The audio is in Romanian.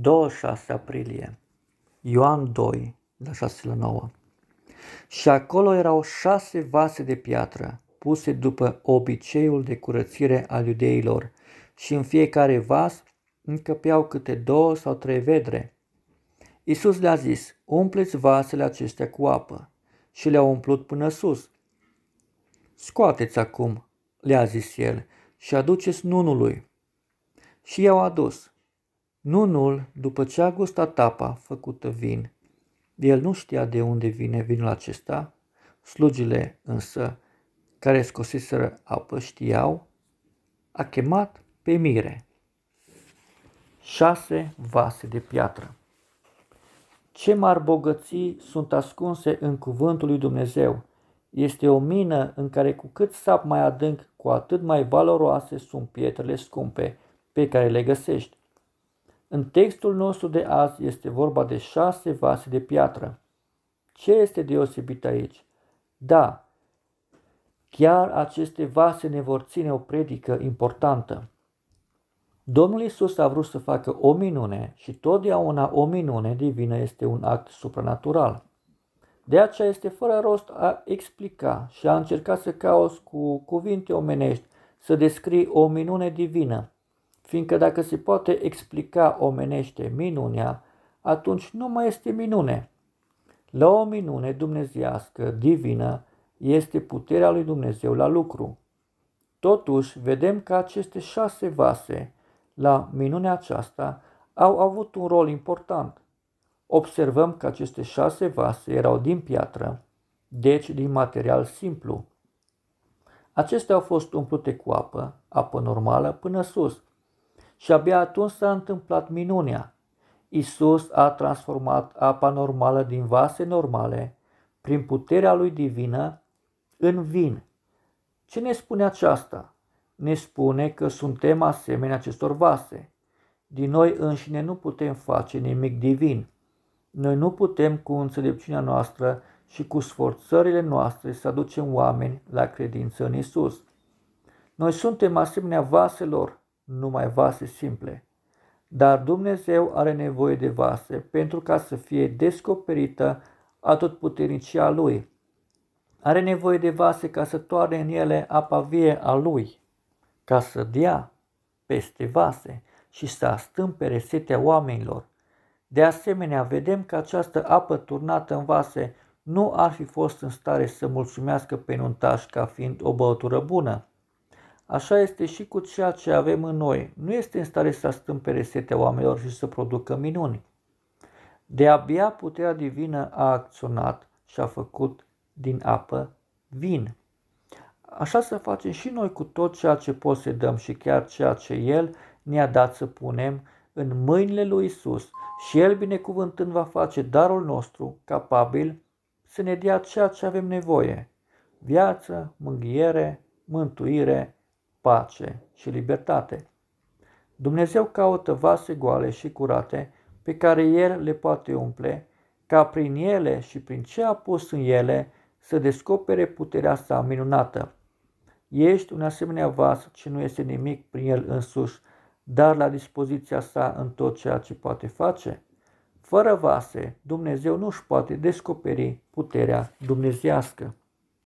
26 aprilie, Ioan 2, la 6 la 9. Și acolo erau șase vase de piatră, puse după obiceiul de curățire al iudeilor, și în fiecare vas încăpeau câte două sau trei vedre. Iisus le-a zis, umpleți vasele acestea cu apă. Și le-au umplut până sus. Scoateți acum, le-a zis el, și aduceți nunului. Și i-au adus Nunul, după ce a gustat apa făcută vin, el nu știa de unde vine vinul acesta, slugile însă care scosiseră apă știau, a chemat pe mire. Șase vase de piatră. Ce mari bogății sunt ascunse în cuvântul lui Dumnezeu. Este o mină în care cu cât sap mai adânc, cu atât mai valoroase sunt pietrele scumpe pe care le găsești. În textul nostru de azi este vorba de șase vase de piatră. Ce este deosebit aici? Da, chiar aceste vase ne vor ține o predică importantă. Domnul Isus a vrut să facă o minune și totdeauna o minune divină este un act supranatural. De aceea este fără rost a explica și a încerca să cauți cu cuvinte omenești să descrii o minune divină fiindcă dacă se poate explica omenește minunea, atunci nu mai este minune. La o minune dumnezească, divină, este puterea lui Dumnezeu la lucru. Totuși, vedem că aceste șase vase, la minunea aceasta, au avut un rol important. Observăm că aceste șase vase erau din piatră, deci din material simplu. Acestea au fost umplute cu apă, apă normală, până sus – și abia atunci s-a întâmplat minunea. Isus a transformat apa normală din vase normale, prin puterea lui divină, în vin. Ce ne spune aceasta? Ne spune că suntem asemenea acestor vase. Din noi înșine nu putem face nimic divin. Noi nu putem cu înțelepciunea noastră și cu sforțările noastre să aducem oameni la credință în Isus. Noi suntem asemenea vaselor numai vase simple. Dar Dumnezeu are nevoie de vase pentru ca să fie descoperită atotputernicia Lui. Are nevoie de vase ca să toarne în ele apa vie a Lui, ca să dea peste vase și să astâmpere setea oamenilor. De asemenea, vedem că această apă turnată în vase nu ar fi fost în stare să mulțumească pe nuntaș ca fiind o băutură bună, Așa este și cu ceea ce avem în noi. Nu este în stare să stâmpere setea oamenilor și să producă minuni. De-abia puterea divină a acționat și a făcut din apă vin. Așa să facem și noi cu tot ceea ce posedăm și chiar ceea ce El ne-a dat să punem în mâinile lui Isus și El binecuvântând va face darul nostru capabil să ne dea ceea ce avem nevoie. Viață, mânghiere, mântuire, pace și libertate. Dumnezeu caută vase goale și curate pe care El le poate umple, ca prin ele și prin ce a pus în ele să descopere puterea sa minunată. Ești un asemenea vas ce nu este nimic prin el însuși, dar la dispoziția sa în tot ceea ce poate face. Fără vase, Dumnezeu nu își poate descoperi puterea dumnezească.